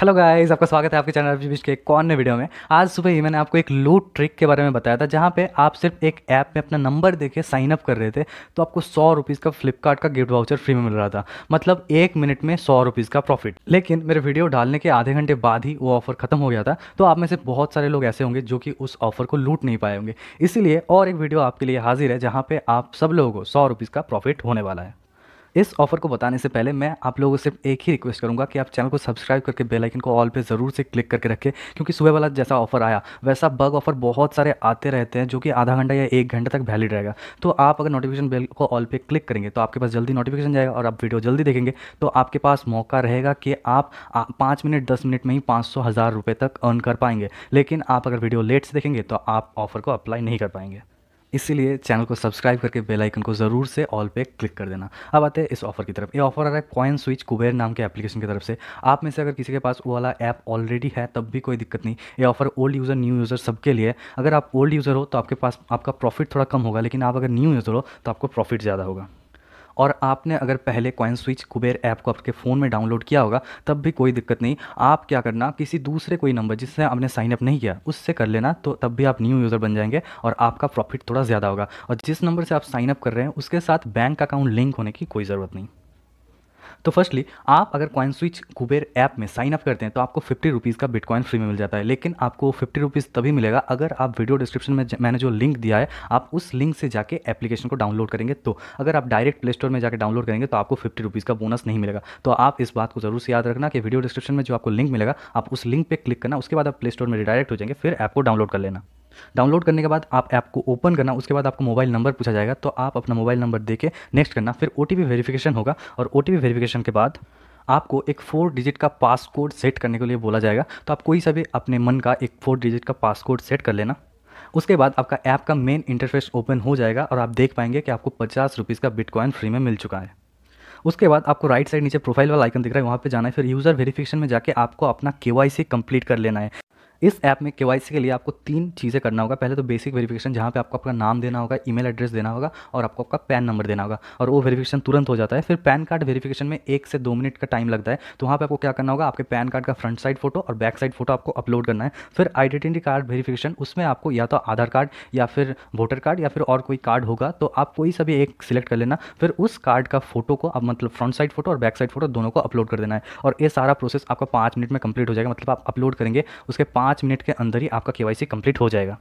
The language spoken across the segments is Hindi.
हेलो गाइस आपका स्वागत है आपके चैनल अभी के एक कौन ने वीडियो में आज सुबह ही मैंने आपको एक लूट ट्रिक के बारे में बताया था जहाँ पे आप सिर्फ एक ऐप में अपना नंबर देके साइन अप कर रहे थे तो आपको सौ रुपीज़ का फ्लिपकार्ट का गिफ्ट वाउचर फ्री में मिल रहा था मतलब एक मिनट में सौ रुपीज़ का प्रॉफिट लेकिन मेरे वीडियो डालने के आधे घंटे बाद ही वो ऑफर खत्म हो गया था तो आप में से बहुत सारे लोग ऐसे होंगे जो कि उस ऑफर को लूट नहीं पाए होंगे इसीलिए और एक वीडियो आपके लिए हाजिर है जहाँ पर आप सब लोगों को सौ रुपीज़ का प्रॉफिट होने वाला है इस ऑफर को बताने से पहले मैं आप लोगों से एक ही रिक्वेस्ट करूँगा कि आप चैनल को सब्सक्राइब करके बेल आइकन को ऑल पे ज़रूर से क्लिक करके रखें क्योंकि सुबह वाला जैसा ऑफर आया वैसा बग ऑफर बहुत सारे आते रहते हैं जो कि आधा घंटा या एक घंटे तक वैलिड रहेगा तो आप अगर नोटिफिकेशन बेल को ऑल पे क्लिक करेंगे तो आपके पास जल्दी नोटिफिकेशन जाएगा और आप वीडियो जल्दी देखेंगे तो आपके पास मौका रहेगा कि आप पाँच मिनट दस मिनट में ही पाँच सौ हज़ार रुपये तक अर्न कर पाएंगे लेकिन आप अगर वीडियो लेट से देखेंगे तो आप ऑफर को अप्लाई नहीं कर पाएंगे इसीलिए चैनल को सब्सक्राइब करके बेल आइकन को ज़रूर से ऑल पे क्लिक कर देना अब आते हैं इस ऑफर की तरफ ये ऑफर आ रहा है कॉइन स्विच कुबेर नाम के एप्लीकेशन की तरफ से आप में से अगर किसी के पास वो वाला ऐप ऑलरेडी है तब भी कोई दिक्कत नहीं ये offer old user new user सबके लिए अगर आप ओल्ड यूज़र हो तो आपके पास आपका प्रॉफिट थोड़ा कम होगा लेकिन आप अगर न्यू यूज़र हो तो आपको प्रॉफिट ज़्यादा होगा और आपने अगर पहले कॉइन स्विच कुबेर ऐप को आपके फ़ोन में डाउनलोड किया होगा तब भी कोई दिक्कत नहीं आप क्या करना किसी दूसरे कोई नंबर जिससे आपने साइनअप नहीं किया उससे कर लेना तो तब भी आप न्यू यूज़र बन जाएंगे और आपका प्रॉफिट थोड़ा ज़्यादा होगा और जिस नंबर से आप साइनअप कर रहे हैं उसके साथ बैंक अकाउंट लिंक होने की कोई ज़रूरत नहीं तो फर्स्टली आप अगर कॉइन स्विच कुबेर ऐप में साइन अप करते हैं तो आपको फिफ्टी रुपीज़ का बिटकॉइन फ्री में मिल जाता है लेकिन आपको फिफ्टी रुपीज़ तभी मिलेगा अगर आप वीडियो डिस्क्रिप्शन में मैंने जो लिंक दिया है आप उस लिंक से जाके एप्लीकेशन को डाउनलोड करेंगे तो अगर आप डायरेक्ट प्ले स्टोर में जाकर डाउनलोड करेंगे तो आपको फिफ्टी रुपीज़ का बोनस नहीं मिलेगा तो आप इस बात को जरूर से याद रखना कि वीडियो डिस्क्रिप्शन में जो आपको लिंक मिलेगा आप उस लिंक पर क्लिक करना उसके बाद आप प्ले स्टोर में डायरेक्ट हो जाएंगे फिर ऐप को डाउनलोड कर लेना डाउनलोड करने के बाद आप ऐप को ओपन करना उसके बाद आपको मोबाइल नंबर पूछा जाएगा तो आप अपना मोबाइल नंबर दे नेक्स्ट करना फिर ओ टी होगा और ओ टी के बाद आपको एक फोर डिजिट का पासकोड सेट करने के लिए बोला जाएगा तो आप कोई सा भी अपने मन का एक फोर डिजिट का पासकोड सेट कर लेना उसके बाद आपका ऐप का मेन इंटरफेस ओपन हो जाएगा और आप देख पाएंगे कि आपको पचास रुपीज़ का बिटकॉइन फ्री में मिल चुका है उसके बाद आपको राइट साइड नीचे प्रोफाइल वाला आइकन दिख रहा है वहाँ पे जाना है फिर यूज़र वेरिफिकेशन में जाके आपको अपना के वाई सी कंप्लीट कर लेना है इस ऐप में के के लिए आपको तीन चीज़ें करना होगा पहले तो बेसिक वेरिफिकेशन जहाँ पे आपको अपना नाम देना होगा ईमेल एड्रेस देना होगा और आपको आपका पैन नंबर देना होगा और वो वेरिफिकेशन तुरंत हो जाता है फिर पैन कार्ड वेरिफिकेशन में एक से दो मिनट का टाइम लगता है तो वहाँ पर आपको क्या करना होगा आपके पैन कार्ड का फ्रंट साइड फोटो और बैक साइड फोटो आपको अपलोड करना है फिर आइडेंटिटी कार्ड वेरीफिकेशन उसमें आपको या तो आधार कार्ड या फिर वोटर कार्ड या फिर और कोई कार्ड होगा तो आप कोई सभी एक सिलेक्ट कर लेना फिर उस कार्ड का फोटो को आप मतलब फ्रंट साइड फोटो और बैक साइड फोटो दोनों को अपलोड कर देना है और ये सारा प्रोसेस आपका पाँच मिनट में कंप्लीट हो जाएगा मतलब आप अपलोड करेंगे उसके पाँच पाँच मिनट के अंदर ही आपका के कंप्लीट हो जाएगा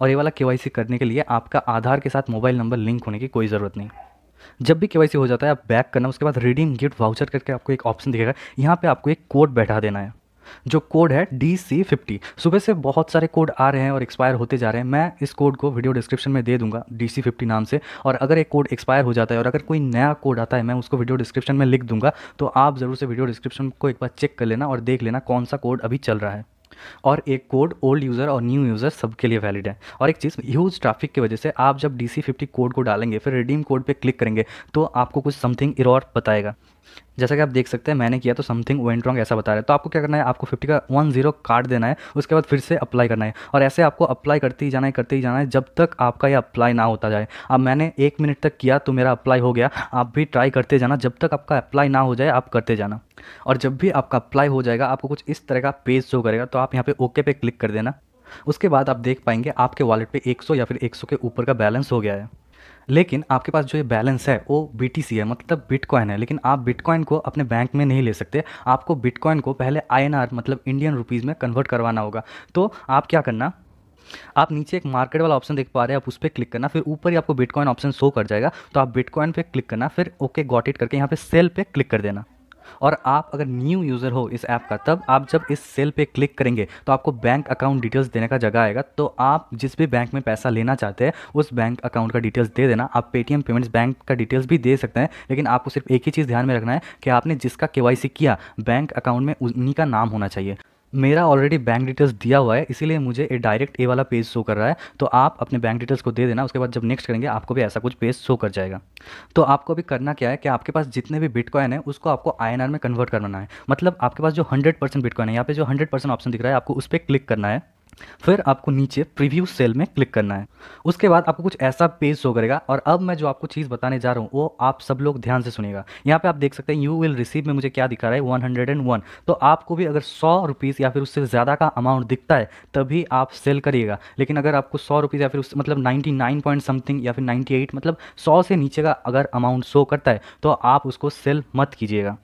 और ये वाला के करने के लिए आपका आधार के साथ मोबाइल नंबर लिंक होने की कोई ज़रूरत नहीं जब भी के हो जाता है आप बैक करना उसके बाद रिडीम गिफ्ट वाउचर करके आपको एक ऑप्शन दिखेगा यहाँ पे आपको एक कोड बैठा देना है जो कोड है डी सी फिफ्टी सुबह से बहुत सारे कोड आ रहे हैं और एक्सपायर होते जा रहे हैं मैं इस कोड को वीडियो डिस्क्रिप्शन में दे दूंगा डी सी फिफ्टी नाम से और अगर एक कोड एक्सपायर हो जाता है और अगर कोई नया कोड आता है मैं उसको वीडियो डिस्क्रिप्शन में लिख दूंगा तो आप ज़रूर से वीडियो डिस्क्रिप्शन को एक बार चेक कर लेना और देख लेना कौन सा कोड अभी चल रहा है और एक कोड ओल्ड यूज़र और न्यू यूज़र सबके लिए वैलिड है और एक चीज़ ह्यूज ट्रैफिक की वजह से आप जब डी सी फिफ्टी कोड को डालेंगे फिर रिडीम कोड पे क्लिक करेंगे तो आपको कुछ समथिंग इरॉर बताएगा जैसा कि आप देख सकते हैं मैंने किया तो समथिंग वेंट रॉन्ग ऐसा बता रहा है तो आपको क्या करना है आपको फिफ्टी का वन जीरो काट देना है उसके बाद फिर से अप्लाई करना है और ऐसे आपको अप्लाई करते ही जाना है करते ही जाना है जब तक आपका यह अप्लाई ना होता जाए अब मैंने एक मिनट तक किया तो मेरा अप्लाई हो गया आप भी ट्राई करते जाना जब तक आपका अप्लाई ना हो जाए आप करते जाना और जब भी आपका अप्लाई हो जाएगा आपको कुछ इस तरह का पेज शो करेगा तो आप यहाँ पे ओके पे क्लिक कर देना उसके बाद आप देख पाएंगे आपके वॉलेट पे 100 या फिर 100 के ऊपर का बैलेंस हो गया है लेकिन आपके पास जो ये बैलेंस है वो बी है मतलब बिटकॉइन है लेकिन आप बिटकॉइन को अपने बैंक में नहीं ले सकते आपको बिटकॉइन को पहले आई मतलब इंडियन रुपीज़ में कन्वर्ट करवाना होगा तो आप क्या करना आप नीचे एक मार्केट वाला ऑप्शन देख पा रहे हैं आप उस पर क्लिक करना फिर ऊपर ही आपको बिटकॉइन ऑप्शन शो कर जाएगा तो आप बिटकॉइन पे क्लिक करना फिर ओके गॉट इट करके यहाँ पे सेल पे क्लिक कर देना और आप अगर न्यू यूज़र हो इस ऐप का तब आप जब इस सेल पे क्लिक करेंगे तो आपको बैंक अकाउंट डिटेल्स देने का जगह आएगा तो आप जिस भी बैंक में पैसा लेना चाहते हैं उस बैंक अकाउंट का डिटेल्स दे देना आप पेटीएम पेमेंट्स बैंक का डिटेल्स भी दे सकते हैं लेकिन आपको सिर्फ एक ही चीज़ ध्यान में रखना है कि आपने जिसका के किया बैंक अकाउंट में उन्हीं का नाम होना चाहिए मेरा ऑलरेडी बैंक डिटेल्स दिया हुआ है इसीलिए मुझे ये डायरेक्ट ए वाला पेज शो कर रहा है तो आप अपने बैंक डिटेल्स को दे देना उसके बाद जब नेक्स्ट करेंगे आपको भी ऐसा कुछ पेज शो कर जाएगा तो आपको अभी करना क्या है कि आपके पास जितने भी बिटकॉइन है उसको आपको आई में कन्वर्ट करना है मतलब आपके पास जो हंड्रेड बिटकॉइन है यहाँ पे जो हंड्रेड ऑप्शन दिख रहा है आपको उस पर क्लिक करना है फिर आपको नीचे प्रीव्यू सेल में क्लिक करना है उसके बाद आपको कुछ ऐसा पेज शो करेगा और अब मैं जो आपको चीज़ बताने जा रहा हूँ वो आप सब लोग ध्यान से सुनेगा यहाँ पे आप देख सकते हैं यू विल रिसीव में मुझे क्या दिखा रहा है वन हंड्रेड एंड वन तो आपको भी अगर सौ रुपीज़ या फिर उससे ज़्यादा का अमाउंट दिखता है तभी आप सेल करिएगा लेकिन अगर आपको सौ रुपीज़ या फिर उस मतलब नाइन्टी नाइन पॉइंट समथिंग या फिर नाइन्टी एट मतलब सौ से नीचे का अगर अमाउंट शो करता है तो आप उसको सेल मत कीजिएगा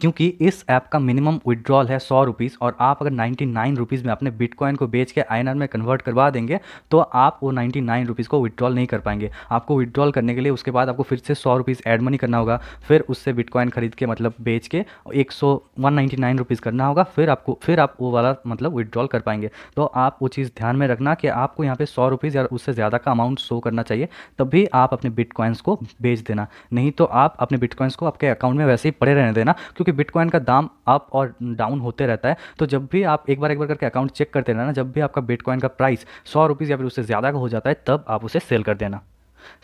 क्योंकि इस ऐप का मिनिमम विड्रॉल है सौ रुपीज़ और आप अगर नाइन्टी नाइन रुपीज़ में अपने बिटकॉइन को बेच के आई में कन्वर्ट करवा देंगे तो आप वो नाइन्टी नाइन रुपीज़ को विड्रॉल नहीं कर पाएंगे आपको विड्रॉल करने के लिए उसके बाद आपको फिर से सौ रुपीज़ एड मनी करना होगा फिर उससे बिटकॉइन खरीद के मतलब बेच के एक सौ वन नाइन्टी नाइन रुपीज़ करना होगा फिर आपको फिर आप वो वाला मतलब विड्रॉल कर पाएंगे तो आप वो चीज़ ध्यान में रखना कि आपको यहाँ पे सौ रुपीज़ या उससे ज़्यादा का अमाउंट शो करना चाहिए तभी आप अपने बिटकॉइंस को बेच देना नहीं तो आप अपने बिटकॉइंस को आपके अकाउंट में वैसे ही पड़े रहने देना क्योंकि क्योंकि बिटकॉइन का दाम अप और डाउन होते रहता है तो जब भी आप एक बार एक बार करके अकाउंट चेक करते रहना जब भी आपका बिटकॉइन का प्राइस सौ रुपीज़ या फिर उससे ज़्यादा का हो जाता है तब आप उसे सेल कर देना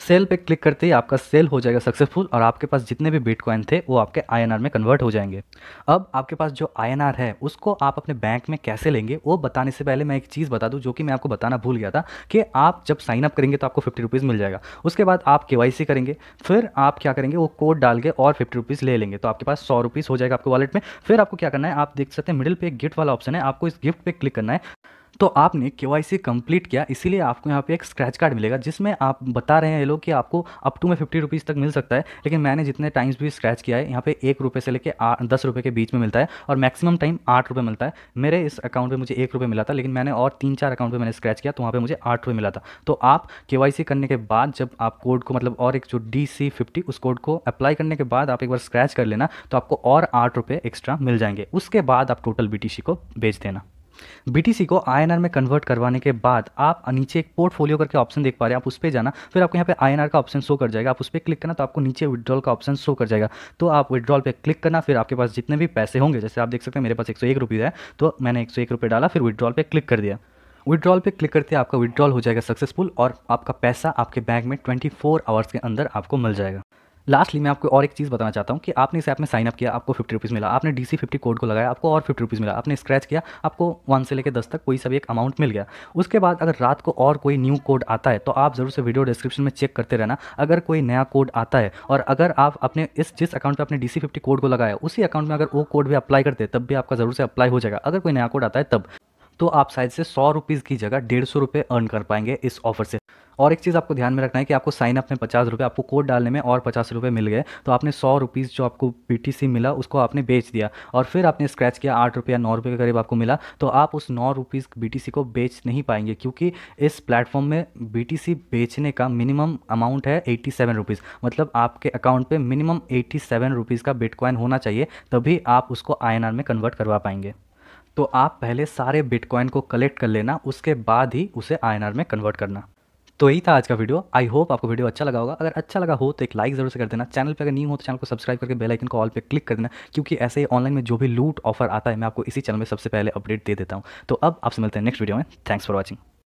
सेल पे क्लिक करते ही आपका सेल हो जाएगा सक्सेसफुल और आपके पास जितने भी बिटकॉइन थे वो आपके आईएनआर में कन्वर्ट हो जाएंगे अब आपके पास जो आईएनआर है उसको आप अपने बैंक में कैसे लेंगे वो बताने से पहले मैं एक चीज़ बता दूं जो कि मैं आपको बताना भूल गया था कि आप जब साइन अप करेंगे तो आपको फिफ्टी रुपीज़ मिल जाएगा उसके बाद आप के करेंगे फिर आप क्या करेंगे वो कोड डाल के और फिफ्टी रुपीज़ ले लेंगे तो आपके पास सौ रुपीज़ हो जाएगा आपके वॉलेट में फिर आपको क्या करना है आप देख सकते हैं मिडिल पे एक गिफ्ट वाला ऑप्शन है आपको इस गिफ्ट पे क्लिक करना है तो आपने के वाई सी कंप्लीट किया इसीलिए आपको यहाँ पे एक स्क्रैच कार्ड मिलेगा जिसमें आप बता रहे हैं ये लोग कि आपको अप टू में फिफ्टी रुपीज़ तक मिल सकता है लेकिन मैंने जितने टाइम्स भी स्क्रैच किया है यहाँ पे एक रुपये से लेकर दस रुपये के बीच में मिलता है और मैक्सिमम टाइम आठ रुपये मिलता है मेरे इस अकाउंट पर मुझे एक रुपये मिला था लेकिन मैंने और तीन चार अकाउंट पर मैंने स्क्रैच किया तो वहाँ पर मुझे आठ रुपये मिला था तो आप के करने के बाद जब आप कोड को मतलब और एक जो डी सी फिफ्टी उस कोड को अप्लाई करने के बाद आप एक बार स्क्रैच कर लेना तो आपको और आठ रुपये एक्स्ट्रा मिल जाएंगे उसके बाद आप टोटल बी को बेच देना बीटीसी को आईएनआर में कन्वर्ट करवाने के बाद आप नीचे एक पोर्टफोलियो करके ऑप्शन देख पा रहे हैं आप उस पर जाना फिर आपको यहाँ पे आईएनआर का ऑप्शन शो कर जाएगा आप उस पर क्लिक करना तो आपको नीचे विड्रॉल का ऑप्शन शो कर जाएगा तो आप विड्रॉल पर क्लिक करना फिर आपके पास जितने भी पैसे होंगे जैसे आप देख सकते हैं मेरे पास एक सौ है तो मैंने एक सौ डाला फिर विड्रॉल पर क्लिक कर दिया विड्रॉल पे क्लिक करते आपका विड्रॉल हो जाएगा सक्सेसफुल और आपका पैसा आपके बैंक में 24 आवर्स के अंदर आपको मिल जाएगा लास्टली मैं आपको और एक चीज़ बताना चाहता हूँ कि आपने इस ऐप में साइनअप किया आपको फिफ्टी रुपीज़ मिला आपने डी सी फिफ्टी कोड को लगाया आपको और फिफ्टी रुपीज़ मिला आपने स्क्रैच किया आपको वन से लेकर दस तक कोई सभी एक अमाउंट मिल गया उसके बाद अगर रात को और कोई न्यू कोड आता है तो आप ज़रूर से वीडियो डिस्क्रिप्शन में चेक करते रहना अगर कोई नया कोड आता है और अगर आप अपने इस जिस अकाउंट पर अपने डी सी फिफ्टी कोड को लगाया उसी अकाउंट में अगर वो कोड भी अप्लाई करते तब भी आपका ज़रूर से अप्लाई हो जाएगा अगर कोई नया कोड आता है तब तो आप शायद से सौ रुपीज़ की जगह डेढ़ सौ रुपये अर्न कर पाएंगे इस ऑफर से और एक चीज़ आपको ध्यान में रखना है कि आपको साइन अप में पचास रुपये आपको कोड डालने में और पचास रुपये मिल गए तो आपने सौ रुपीज़ जो आपको पी मिला उसको आपने बेच दिया और फिर आपने स्क्रैच किया आठ रुपये या नौ रुपये के करीब आपको मिला तो आप उस नौ रुपीज़ बी को बेच नहीं पाएंगे क्योंकि इस प्लेटफॉर्म में बी बेचने का मिनिमम अमाउंट है एट्टी सेवन रुपीज़ मतलब आपके अकाउंट पर मिनिमम एट्टी सेवन रुपीज़ का बिटकॉइन होना चाहिए तभी आप उसको आई में कन्वर्ट करवा पाएंगे तो आप पहले सारे बिटकॉइन को कलेक्ट कर लेना उसके बाद ही उसे आई में कन्वर्ट करना तो यही था आज का वीडियो आई होप आपको वीडियो अच्छा लगा होगा अगर अच्छा लगा हो तो एक लाइक जरूर से कर देना चैनल पे अगर नहीं हो तो चैनल को सब्सक्राइब करके बेल आइकन को ऑल पे क्लिक कर देना क्योंकि ऐसे ही ऑनलाइन में जो भी लूट ऑफर आता है मैं आपको इसी चैनल में सबसे पहले अपडेट दे देता हूँ तो अब आपसे मिलते हैं नेक्स्ट वीडियो में थैंक्स फॉर वॉचिंग